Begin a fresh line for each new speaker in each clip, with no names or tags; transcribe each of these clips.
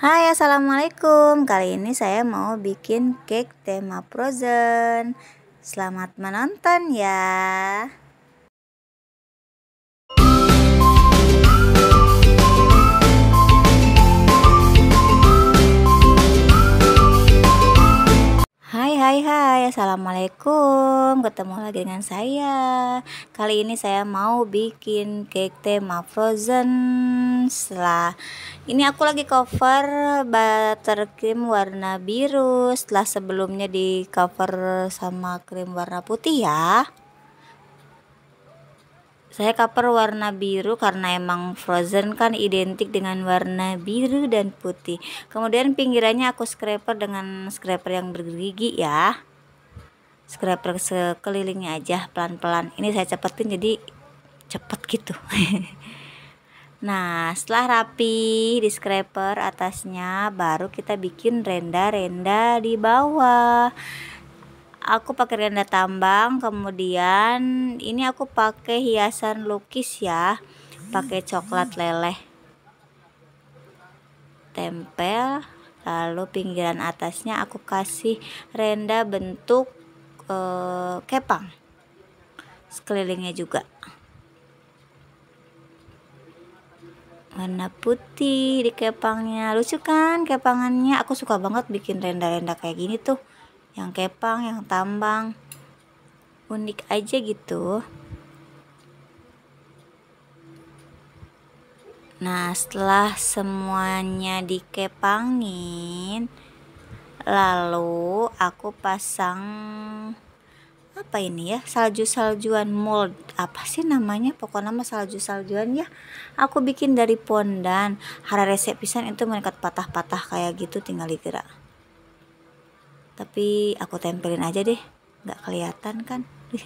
Hai assalamualaikum Kali ini saya mau bikin cake tema frozen Selamat menonton ya Hai hai assalamualaikum ketemu lagi dengan saya kali ini saya mau bikin cake tema frozen setelah ini aku lagi cover buttercream warna biru setelah sebelumnya di cover sama krim warna putih ya saya cover warna biru karena emang Frozen kan identik dengan warna biru dan putih kemudian pinggirannya aku scraper dengan scraper yang bergigi ya scraper sekelilingnya aja pelan-pelan ini saya cepetin jadi cepet gitu Nah setelah rapi di scraper atasnya baru kita bikin renda-renda di bawah aku pakai renda tambang kemudian ini aku pakai hiasan lukis ya pakai coklat leleh tempel lalu pinggiran atasnya aku kasih renda bentuk eh, kepang sekelilingnya juga warna putih di kepangnya lucu kan kepangannya aku suka banget bikin renda-renda kayak gini tuh yang kepang, yang tambang, unik aja gitu. Nah, setelah semuanya dikepangin, lalu aku pasang apa ini ya? Salju-saljuan mold. Apa sih namanya? Pokoknya nama salju-saljuan ya. Aku bikin dari pondan. Hara resep pisan itu mengikat patah-patah kayak gitu tinggal digerak tapi aku tempelin aja deh nggak kelihatan kan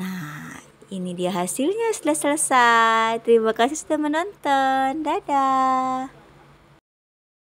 nah ini dia hasilnya sudah selesai terima kasih sudah menonton dadah